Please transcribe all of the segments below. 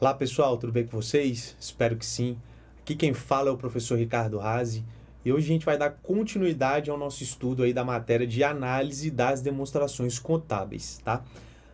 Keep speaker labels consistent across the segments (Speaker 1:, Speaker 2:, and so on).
Speaker 1: Olá pessoal, tudo bem com vocês? Espero que sim. Aqui quem fala é o professor Ricardo Razzi e hoje a gente vai dar continuidade ao nosso estudo aí da matéria de análise das demonstrações contábeis, tá?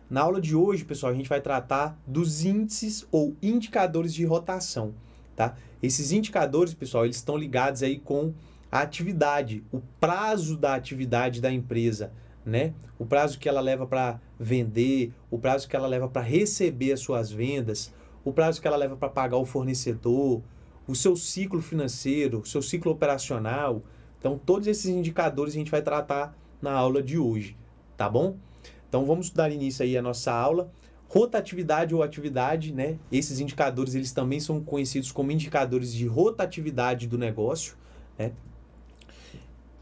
Speaker 1: Na aula de hoje, pessoal, a gente vai tratar dos índices ou indicadores de rotação, tá? Esses indicadores, pessoal, eles estão ligados aí com a atividade, o prazo da atividade da empresa, né? O prazo que ela leva para vender, o prazo que ela leva para receber as suas vendas, o prazo que ela leva para pagar o fornecedor, o seu ciclo financeiro, o seu ciclo operacional. Então, todos esses indicadores a gente vai tratar na aula de hoje, tá bom? Então, vamos dar início aí à nossa aula. Rotatividade ou atividade, né? Esses indicadores, eles também são conhecidos como indicadores de rotatividade do negócio, né?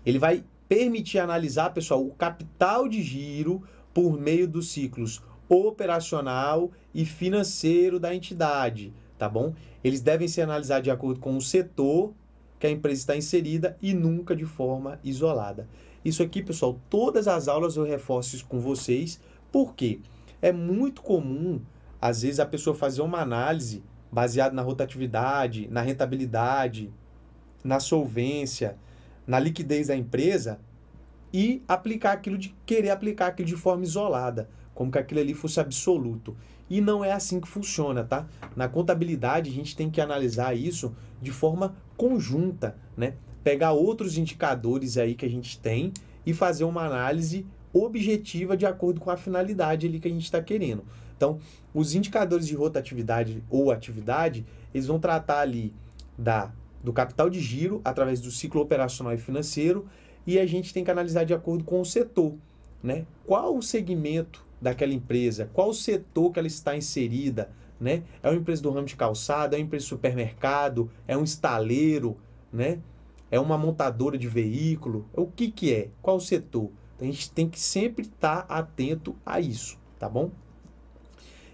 Speaker 1: Ele vai permitir analisar, pessoal, o capital de giro por meio dos ciclos operacional e financeiro da entidade, tá bom? Eles devem ser analisados de acordo com o setor que a empresa está inserida e nunca de forma isolada. Isso aqui, pessoal, todas as aulas eu reforço isso com vocês, porque é muito comum, às vezes, a pessoa fazer uma análise baseada na rotatividade, na rentabilidade, na solvência, na liquidez da empresa e aplicar aquilo de querer aplicar aquilo de forma isolada, como que aquilo ali fosse absoluto. E não é assim que funciona, tá? Na contabilidade a gente tem que analisar isso de forma conjunta, né? Pegar outros indicadores aí que a gente tem e fazer uma análise objetiva de acordo com a finalidade ali que a gente está querendo. Então, os indicadores de rotatividade ou atividade, eles vão tratar ali da do capital de giro através do ciclo operacional e financeiro e a gente tem que analisar de acordo com o setor, né? Qual o segmento daquela empresa, qual o setor que ela está inserida, né? É uma empresa do ramo de calçado, é uma empresa de supermercado, é um estaleiro, né? É uma montadora de veículo, o que que é? Qual o setor? Então, a gente tem que sempre estar tá atento a isso, tá bom?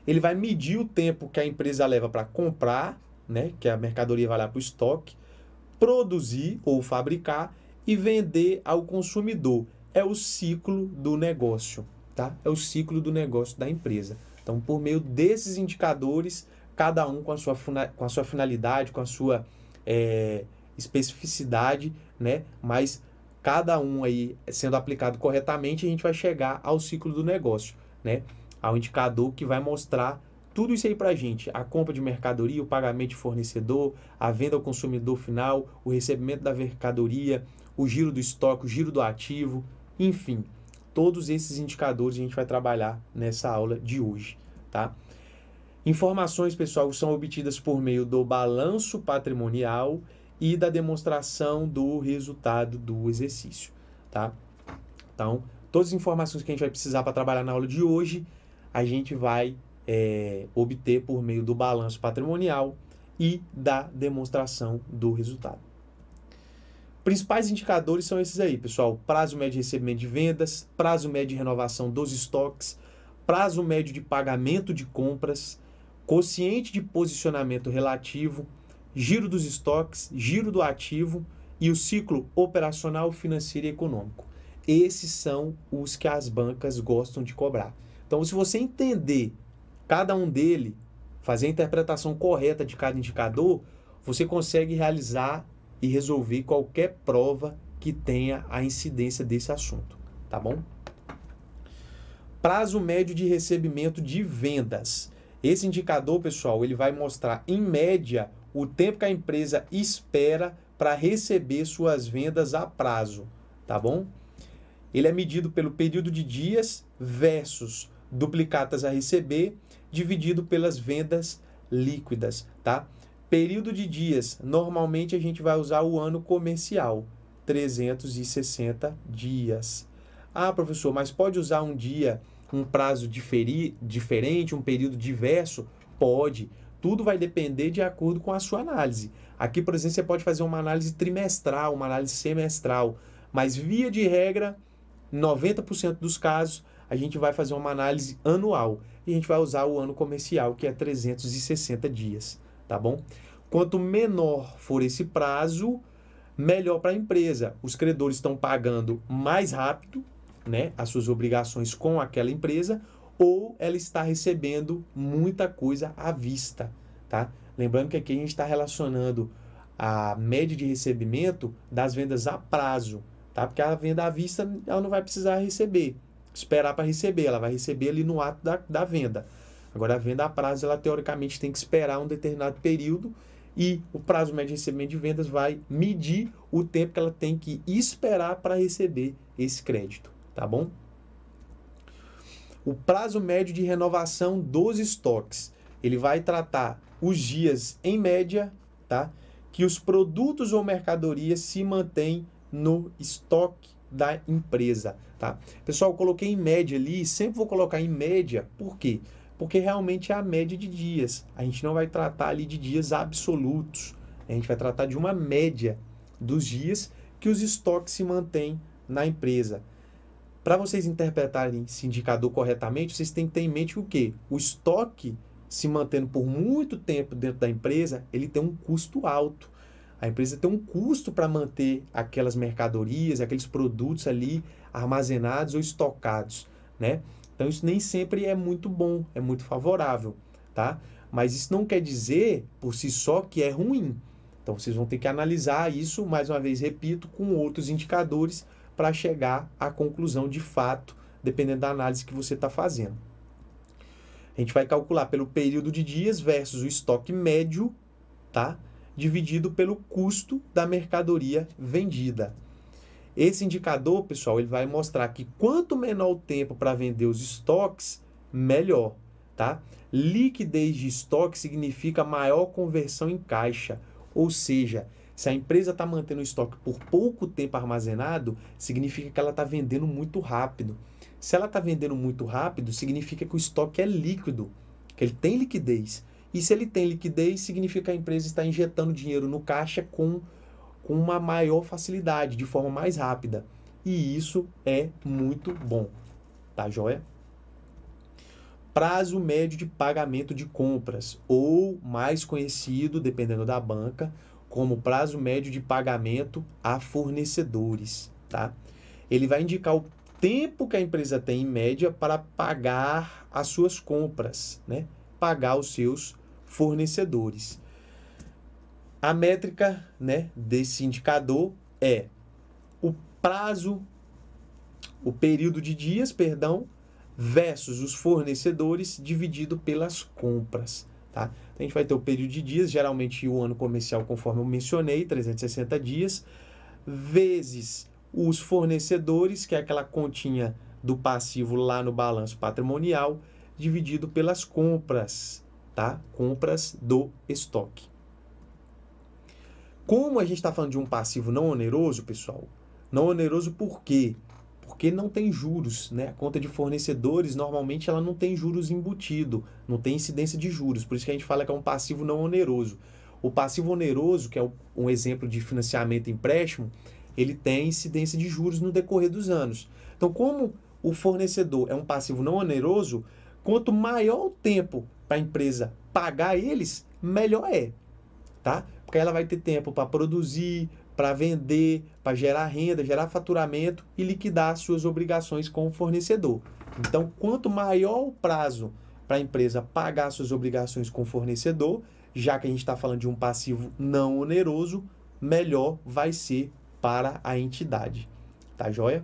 Speaker 1: Ele vai medir o tempo que a empresa leva para comprar, né, que a mercadoria vai lá para o estoque, produzir ou fabricar e vender ao consumidor. É o ciclo do negócio, tá? É o ciclo do negócio da empresa. Então, por meio desses indicadores, cada um com a sua, com a sua finalidade, com a sua é, especificidade, né? Mas cada um aí sendo aplicado corretamente, a gente vai chegar ao ciclo do negócio, né? Ao indicador que vai mostrar tudo isso aí para a gente, a compra de mercadoria, o pagamento de fornecedor, a venda ao consumidor final, o recebimento da mercadoria, o giro do estoque, o giro do ativo, enfim, todos esses indicadores a gente vai trabalhar nessa aula de hoje, tá? Informações, pessoal, são obtidas por meio do balanço patrimonial e da demonstração do resultado do exercício, tá? Então, todas as informações que a gente vai precisar para trabalhar na aula de hoje, a gente vai é, obter por meio do balanço patrimonial e da demonstração do resultado. Principais indicadores são esses aí, pessoal: prazo médio de recebimento de vendas, prazo médio de renovação dos estoques, prazo médio de pagamento de compras, quociente de posicionamento relativo, giro dos estoques, giro do ativo e o ciclo operacional, financeiro e econômico. Esses são os que as bancas gostam de cobrar. Então, se você entender cada um dele, fazer a interpretação correta de cada indicador, você consegue realizar e resolver qualquer prova que tenha a incidência desse assunto, tá bom? Prazo médio de recebimento de vendas. Esse indicador, pessoal, ele vai mostrar em média o tempo que a empresa espera para receber suas vendas a prazo, tá bom? Ele é medido pelo período de dias versus duplicatas a receber dividido pelas vendas líquidas, tá? Período de dias, normalmente a gente vai usar o ano comercial, 360 dias. Ah, professor, mas pode usar um dia, um prazo diferi, diferente, um período diverso? Pode. Tudo vai depender de acordo com a sua análise. Aqui, por exemplo, você pode fazer uma análise trimestral, uma análise semestral, mas via de regra, 90% dos casos a gente vai fazer uma análise anual e a gente vai usar o ano comercial, que é 360 dias, tá bom? Quanto menor for esse prazo, melhor para a empresa. Os credores estão pagando mais rápido, né, as suas obrigações com aquela empresa ou ela está recebendo muita coisa à vista, tá? Lembrando que aqui a gente está relacionando a média de recebimento das vendas a prazo, tá? Porque a venda à vista ela não vai precisar receber, esperar para receber, ela vai receber ali no ato da, da venda. Agora, a venda a prazo, ela teoricamente tem que esperar um determinado período e o prazo médio de recebimento de vendas vai medir o tempo que ela tem que esperar para receber esse crédito, tá bom? O prazo médio de renovação dos estoques, ele vai tratar os dias em média, tá? Que os produtos ou mercadorias se mantêm no estoque da empresa, tá? Pessoal, coloquei em média ali, sempre vou colocar em média, por quê? Porque realmente é a média de dias. A gente não vai tratar ali de dias absolutos. A gente vai tratar de uma média dos dias que os estoques se mantêm na empresa. Para vocês interpretarem esse indicador corretamente, vocês têm que ter em mente o quê? O estoque se mantendo por muito tempo dentro da empresa, ele tem um custo alto. A empresa tem um custo para manter aquelas mercadorias, aqueles produtos ali armazenados ou estocados, né? Então isso nem sempre é muito bom, é muito favorável, tá? Mas isso não quer dizer por si só que é ruim. Então vocês vão ter que analisar isso, mais uma vez repito, com outros indicadores para chegar à conclusão de fato, dependendo da análise que você está fazendo. A gente vai calcular pelo período de dias versus o estoque médio, tá? dividido pelo custo da mercadoria vendida. Esse indicador, pessoal, ele vai mostrar que quanto menor o tempo para vender os estoques, melhor, tá? Liquidez de estoque significa maior conversão em caixa, ou seja, se a empresa está mantendo o estoque por pouco tempo armazenado, significa que ela está vendendo muito rápido. Se ela está vendendo muito rápido, significa que o estoque é líquido, que ele tem liquidez. E se ele tem liquidez, significa que a empresa está injetando dinheiro no caixa com, com uma maior facilidade, de forma mais rápida. E isso é muito bom. Tá joia? Prazo médio de pagamento de compras, ou mais conhecido, dependendo da banca, como prazo médio de pagamento a fornecedores. Tá? Ele vai indicar o tempo que a empresa tem em média para pagar as suas compras, né? pagar os seus fornecedores. A métrica né, desse indicador é o prazo, o período de dias, perdão, versus os fornecedores dividido pelas compras. Tá? Então, a gente vai ter o período de dias, geralmente o ano comercial, conforme eu mencionei, 360 dias, vezes os fornecedores, que é aquela continha do passivo lá no balanço patrimonial, dividido pelas compras tá? Compras do estoque. Como a gente está falando de um passivo não oneroso, pessoal, não oneroso por quê? Porque não tem juros, né? A conta de fornecedores normalmente ela não tem juros embutido, não tem incidência de juros, por isso que a gente fala que é um passivo não oneroso. O passivo oneroso, que é um exemplo de financiamento empréstimo, ele tem incidência de juros no decorrer dos anos. Então, como o fornecedor é um passivo não oneroso, quanto maior o tempo para a empresa pagar eles, melhor é, tá? Porque ela vai ter tempo para produzir, para vender, para gerar renda, gerar faturamento e liquidar suas obrigações com o fornecedor. Então, quanto maior o prazo para a empresa pagar suas obrigações com o fornecedor, já que a gente está falando de um passivo não oneroso, melhor vai ser para a entidade. Tá joia?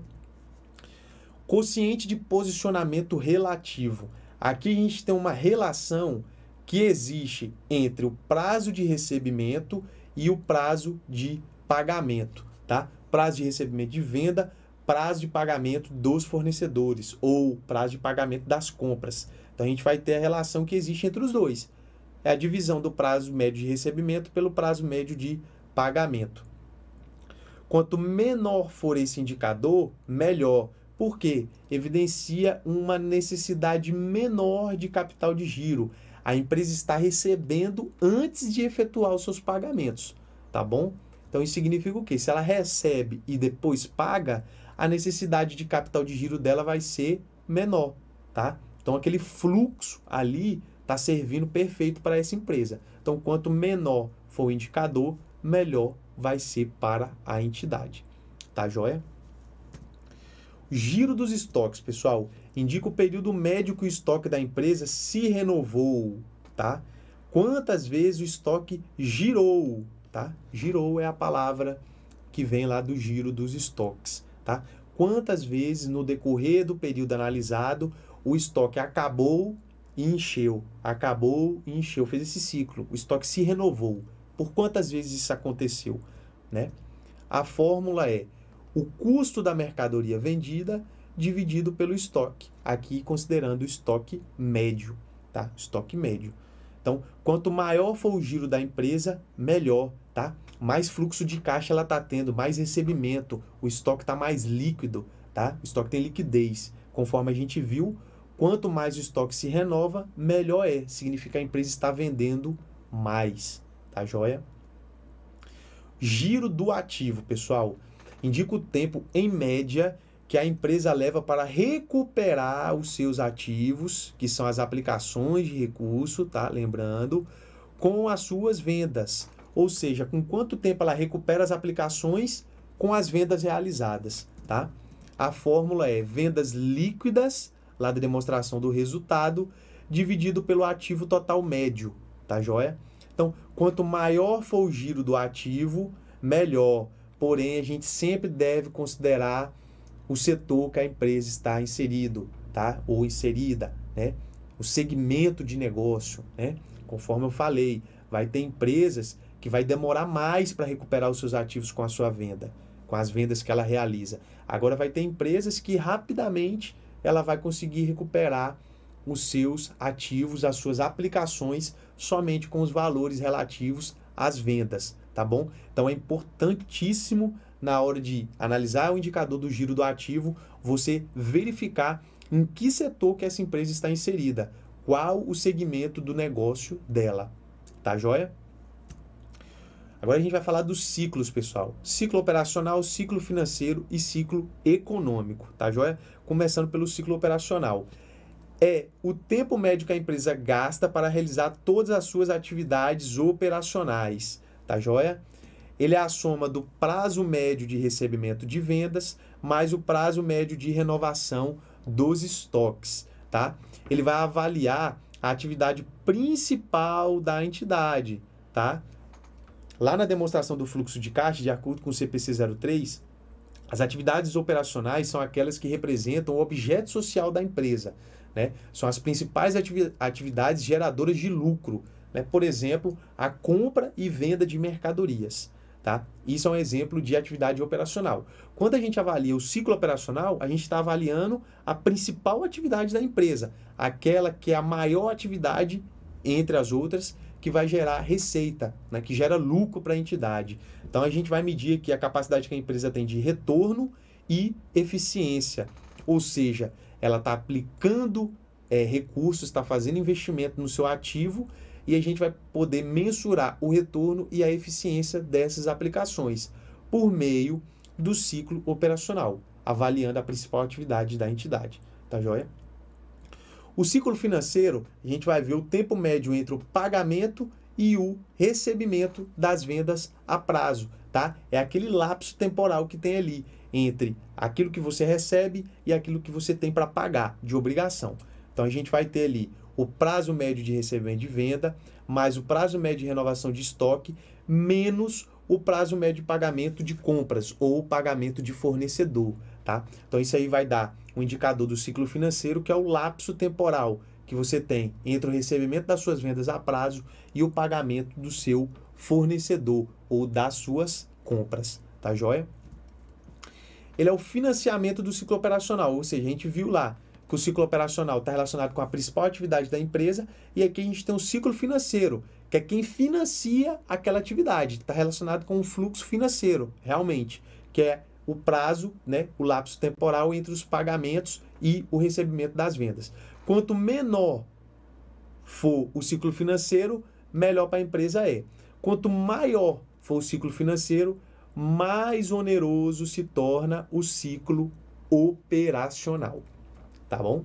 Speaker 1: Consciente de posicionamento relativo. Aqui a gente tem uma relação que existe entre o prazo de recebimento e o prazo de pagamento, tá? Prazo de recebimento de venda, prazo de pagamento dos fornecedores ou prazo de pagamento das compras. Então a gente vai ter a relação que existe entre os dois. É a divisão do prazo médio de recebimento pelo prazo médio de pagamento. Quanto menor for esse indicador, melhor porque evidencia uma necessidade menor de capital de giro. A empresa está recebendo antes de efetuar os seus pagamentos, tá bom? Então isso significa o quê? Se ela recebe e depois paga, a necessidade de capital de giro dela vai ser menor, tá? Então aquele fluxo ali está servindo perfeito para essa empresa. Então quanto menor for o indicador, melhor vai ser para a entidade. Tá joia? Giro dos estoques, pessoal. Indica o período médio que o estoque da empresa se renovou, tá? Quantas vezes o estoque girou, tá? Girou é a palavra que vem lá do giro dos estoques, tá? Quantas vezes no decorrer do período analisado o estoque acabou e encheu, acabou e encheu, fez esse ciclo, o estoque se renovou. Por quantas vezes isso aconteceu, né? A fórmula é o custo da mercadoria vendida dividido pelo estoque, aqui considerando o estoque médio, tá? Estoque médio. Então, quanto maior for o giro da empresa, melhor, tá? Mais fluxo de caixa ela tá tendo, mais recebimento, o estoque tá mais líquido, tá? O estoque tem liquidez. Conforme a gente viu, quanto mais o estoque se renova, melhor é. Significa a empresa está vendendo mais, tá joia? Giro do ativo, pessoal indica o tempo, em média, que a empresa leva para recuperar os seus ativos, que são as aplicações de recurso, tá? Lembrando, com as suas vendas. Ou seja, com quanto tempo ela recupera as aplicações com as vendas realizadas, tá? A fórmula é vendas líquidas, lá da demonstração do resultado, dividido pelo ativo total médio, tá joia? Então, quanto maior for o giro do ativo, melhor porém a gente sempre deve considerar o setor que a empresa está inserido, tá? Ou inserida, né? O segmento de negócio, né? Conforme eu falei, vai ter empresas que vai demorar mais para recuperar os seus ativos com a sua venda, com as vendas que ela realiza. Agora vai ter empresas que rapidamente ela vai conseguir recuperar os seus ativos, as suas aplicações somente com os valores relativos às vendas tá bom? Então é importantíssimo na hora de analisar o indicador do giro do ativo, você verificar em que setor que essa empresa está inserida, qual o segmento do negócio dela, tá joia? Agora a gente vai falar dos ciclos, pessoal. Ciclo operacional, ciclo financeiro e ciclo econômico, tá joia? Começando pelo ciclo operacional. É o tempo médio que a empresa gasta para realizar todas as suas atividades operacionais tá joia? Ele é a soma do prazo médio de recebimento de vendas mais o prazo médio de renovação dos estoques, tá? Ele vai avaliar a atividade principal da entidade, tá? Lá na demonstração do fluxo de caixa, de acordo com o CPC03, as atividades operacionais são aquelas que representam o objeto social da empresa, né? São as principais atividades geradoras de lucro, né? Por exemplo, a compra e venda de mercadorias. Tá? Isso é um exemplo de atividade operacional. Quando a gente avalia o ciclo operacional, a gente está avaliando a principal atividade da empresa, aquela que é a maior atividade entre as outras que vai gerar receita, né? que gera lucro para a entidade. Então a gente vai medir aqui a capacidade que a empresa tem de retorno e eficiência, ou seja, ela está aplicando é, recursos, está fazendo investimento no seu ativo e a gente vai poder mensurar o retorno e a eficiência dessas aplicações por meio do ciclo operacional, avaliando a principal atividade da entidade, tá joia? O ciclo financeiro, a gente vai ver o tempo médio entre o pagamento e o recebimento das vendas a prazo, tá? É aquele lapso temporal que tem ali entre aquilo que você recebe e aquilo que você tem para pagar de obrigação. Então a gente vai ter ali o prazo médio de recebimento de venda, mais o prazo médio de renovação de estoque, menos o prazo médio de pagamento de compras ou pagamento de fornecedor. Tá? Então isso aí vai dar um indicador do ciclo financeiro que é o lapso temporal que você tem entre o recebimento das suas vendas a prazo e o pagamento do seu fornecedor ou das suas compras, tá joia? Ele é o financiamento do ciclo operacional, ou seja, a gente viu lá que o ciclo operacional está relacionado com a principal atividade da empresa, e aqui a gente tem um ciclo financeiro, que é quem financia aquela atividade, está relacionado com o fluxo financeiro, realmente, que é o prazo, né, o lapso temporal entre os pagamentos e o recebimento das vendas. Quanto menor for o ciclo financeiro, melhor para a empresa é. Quanto maior for o ciclo financeiro, mais oneroso se torna o ciclo operacional tá bom?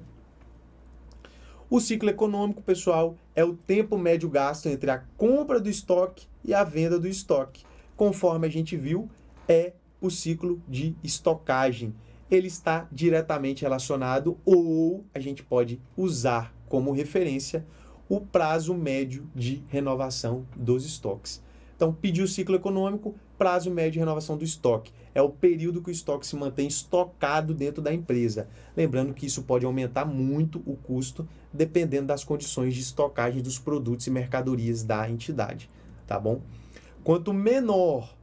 Speaker 1: O ciclo econômico, pessoal, é o tempo médio gasto entre a compra do estoque e a venda do estoque. Conforme a gente viu, é o ciclo de estocagem. Ele está diretamente relacionado ou a gente pode usar como referência o prazo médio de renovação dos estoques. Então, pediu o ciclo econômico, prazo médio de renovação do estoque. É o período que o estoque se mantém estocado dentro da empresa. Lembrando que isso pode aumentar muito o custo dependendo das condições de estocagem dos produtos e mercadorias da entidade, tá bom? Quanto menor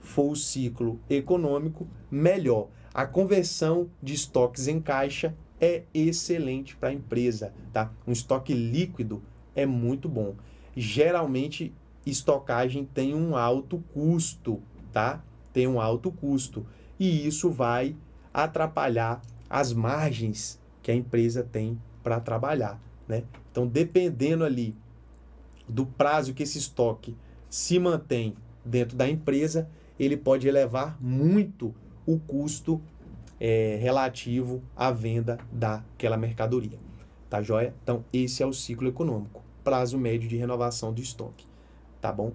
Speaker 1: for o ciclo econômico, melhor. A conversão de estoques em caixa é excelente para a empresa, tá? Um estoque líquido é muito bom. Geralmente estocagem tem um alto custo, tá? Tem um alto custo. E isso vai atrapalhar as margens que a empresa tem para trabalhar, né? Então, dependendo ali do prazo que esse estoque se mantém dentro da empresa, ele pode elevar muito o custo é, relativo à venda daquela mercadoria. Tá joia? Então, esse é o ciclo econômico, prazo médio de renovação do estoque tá bom?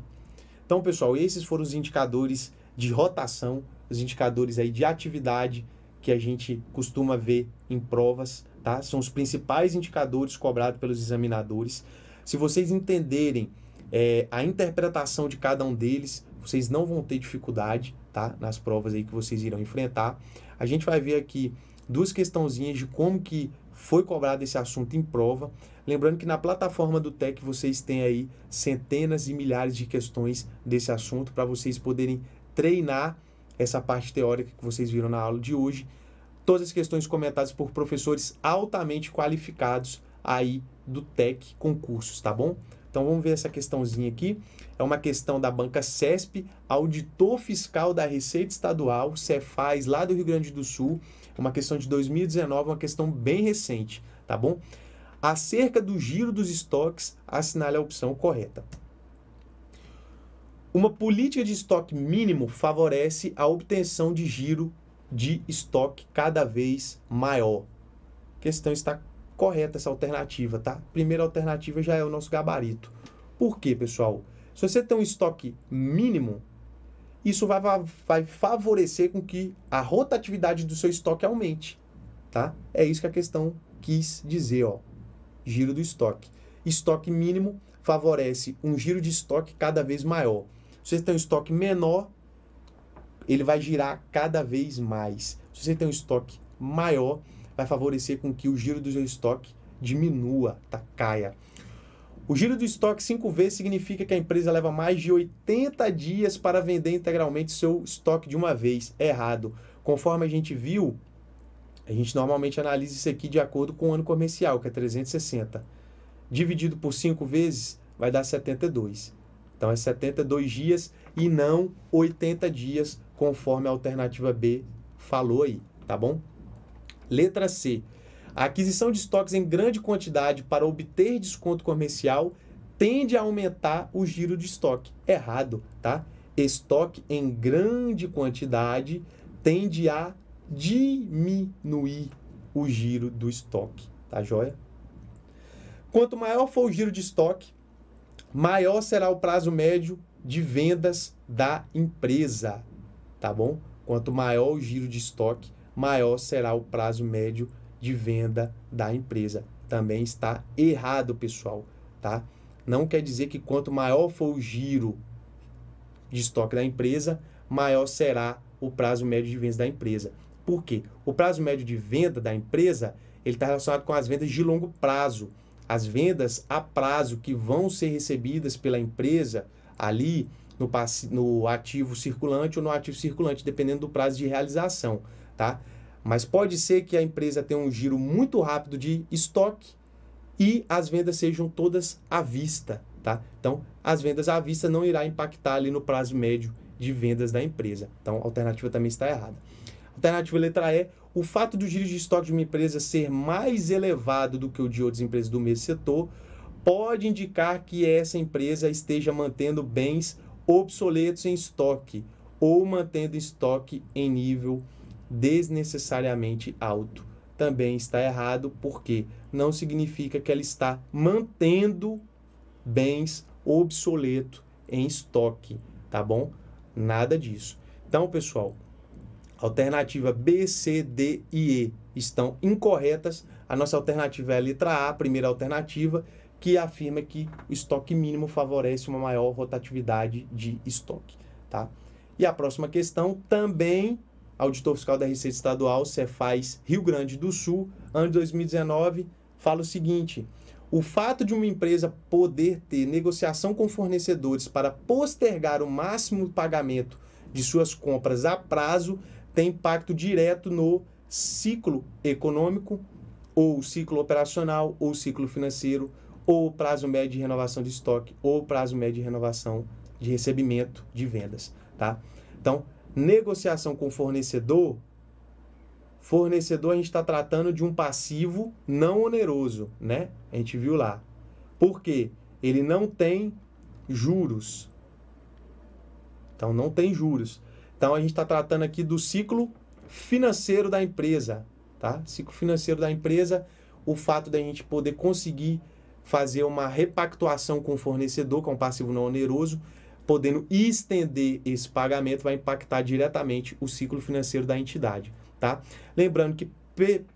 Speaker 1: Então, pessoal, esses foram os indicadores de rotação, os indicadores aí de atividade que a gente costuma ver em provas, tá? São os principais indicadores cobrados pelos examinadores. Se vocês entenderem é, a interpretação de cada um deles, vocês não vão ter dificuldade, tá? Nas provas aí que vocês irão enfrentar. A gente vai ver aqui duas questãozinhas de como que foi cobrado esse assunto em prova. Lembrando que na plataforma do TEC vocês têm aí centenas e milhares de questões desse assunto para vocês poderem treinar essa parte teórica que vocês viram na aula de hoje. Todas as questões comentadas por professores altamente qualificados aí do TEC Concursos, tá bom? Então vamos ver essa questãozinha aqui. É uma questão da banca CESP, auditor fiscal da Receita Estadual, Cefaz, lá do Rio Grande do Sul, uma questão de 2019, uma questão bem recente, tá bom? Acerca do giro dos estoques, assinale a opção correta. Uma política de estoque mínimo favorece a obtenção de giro de estoque cada vez maior. A questão está correta essa alternativa, tá? Primeira alternativa já é o nosso gabarito. Por quê, pessoal? Se você tem um estoque mínimo, isso vai, vai favorecer com que a rotatividade do seu estoque aumente, tá? É isso que a questão quis dizer, ó. Giro do estoque. Estoque mínimo favorece um giro de estoque cada vez maior. Se você tem um estoque menor, ele vai girar cada vez mais. Se você tem um estoque maior, vai favorecer com que o giro do seu estoque diminua, tá? caia. O giro do estoque 5 vezes significa que a empresa leva mais de 80 dias para vender integralmente seu estoque de uma vez. Errado. Conforme a gente viu, a gente normalmente analisa isso aqui de acordo com o ano comercial, que é 360. Dividido por 5 vezes, vai dar 72. Então é 72 dias e não 80 dias, conforme a alternativa B falou aí, tá bom? Letra C. A aquisição de estoques em grande quantidade para obter desconto comercial tende a aumentar o giro de estoque. Errado, tá? Estoque em grande quantidade tende a diminuir o giro do estoque, tá joia? Quanto maior for o giro de estoque, maior será o prazo médio de vendas da empresa, tá bom? Quanto maior o giro de estoque, maior será o prazo médio de venda da empresa. Também está errado, pessoal, tá? Não quer dizer que quanto maior for o giro de estoque da empresa, maior será o prazo médio de vendas da empresa. Por quê? O prazo médio de venda da empresa ele está relacionado com as vendas de longo prazo. As vendas a prazo que vão ser recebidas pela empresa ali no, no ativo circulante ou no ativo circulante, dependendo do prazo de realização, tá? Mas pode ser que a empresa tenha um giro muito rápido de estoque e as vendas sejam todas à vista, tá? Então, as vendas à vista não irá impactar ali no prazo médio de vendas da empresa. Então, a alternativa também está errada. Alternativa letra E, o fato do giro de estoque de uma empresa ser mais elevado do que o de outras empresas do mesmo setor pode indicar que essa empresa esteja mantendo bens obsoletos em estoque ou mantendo estoque em nível desnecessariamente alto. Também está errado porque não significa que ela está mantendo bens obsoleto em estoque, tá bom? Nada disso. Então, pessoal, alternativa B, C, D e E estão incorretas. A nossa alternativa é a letra A, a primeira alternativa, que afirma que o estoque mínimo favorece uma maior rotatividade de estoque, tá? E a próxima questão também auditor fiscal da Receita Estadual, Cefaz Rio Grande do Sul, ano de 2019, fala o seguinte: o fato de uma empresa poder ter negociação com fornecedores para postergar o máximo pagamento de suas compras a prazo tem impacto direto no ciclo econômico, ou ciclo operacional, ou ciclo financeiro, ou prazo médio de renovação de estoque, ou prazo médio de renovação de recebimento de vendas, tá? Então, negociação com fornecedor, fornecedor a gente está tratando de um passivo não oneroso, né? A gente viu lá. Por quê? Ele não tem juros. Então não tem juros. Então a gente está tratando aqui do ciclo financeiro da empresa, tá? Ciclo financeiro da empresa, o fato da gente poder conseguir fazer uma repactuação com o fornecedor, que é um passivo não oneroso, podendo estender esse pagamento, vai impactar diretamente o ciclo financeiro da entidade. Tá? Lembrando que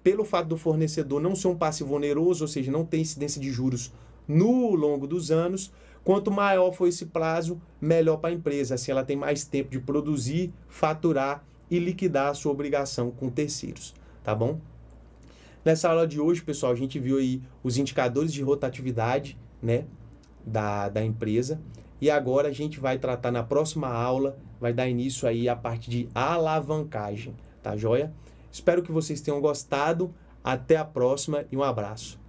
Speaker 1: pelo fato do fornecedor não ser um passivo oneroso, ou seja, não ter incidência de juros no longo dos anos, quanto maior for esse prazo, melhor para a empresa, assim ela tem mais tempo de produzir, faturar e liquidar a sua obrigação com terceiros, tá bom? Nessa aula de hoje, pessoal, a gente viu aí os indicadores de rotatividade, né, da, da empresa. E agora a gente vai tratar na próxima aula, vai dar início aí a parte de alavancagem, tá joia? Espero que vocês tenham gostado. Até a próxima e um abraço.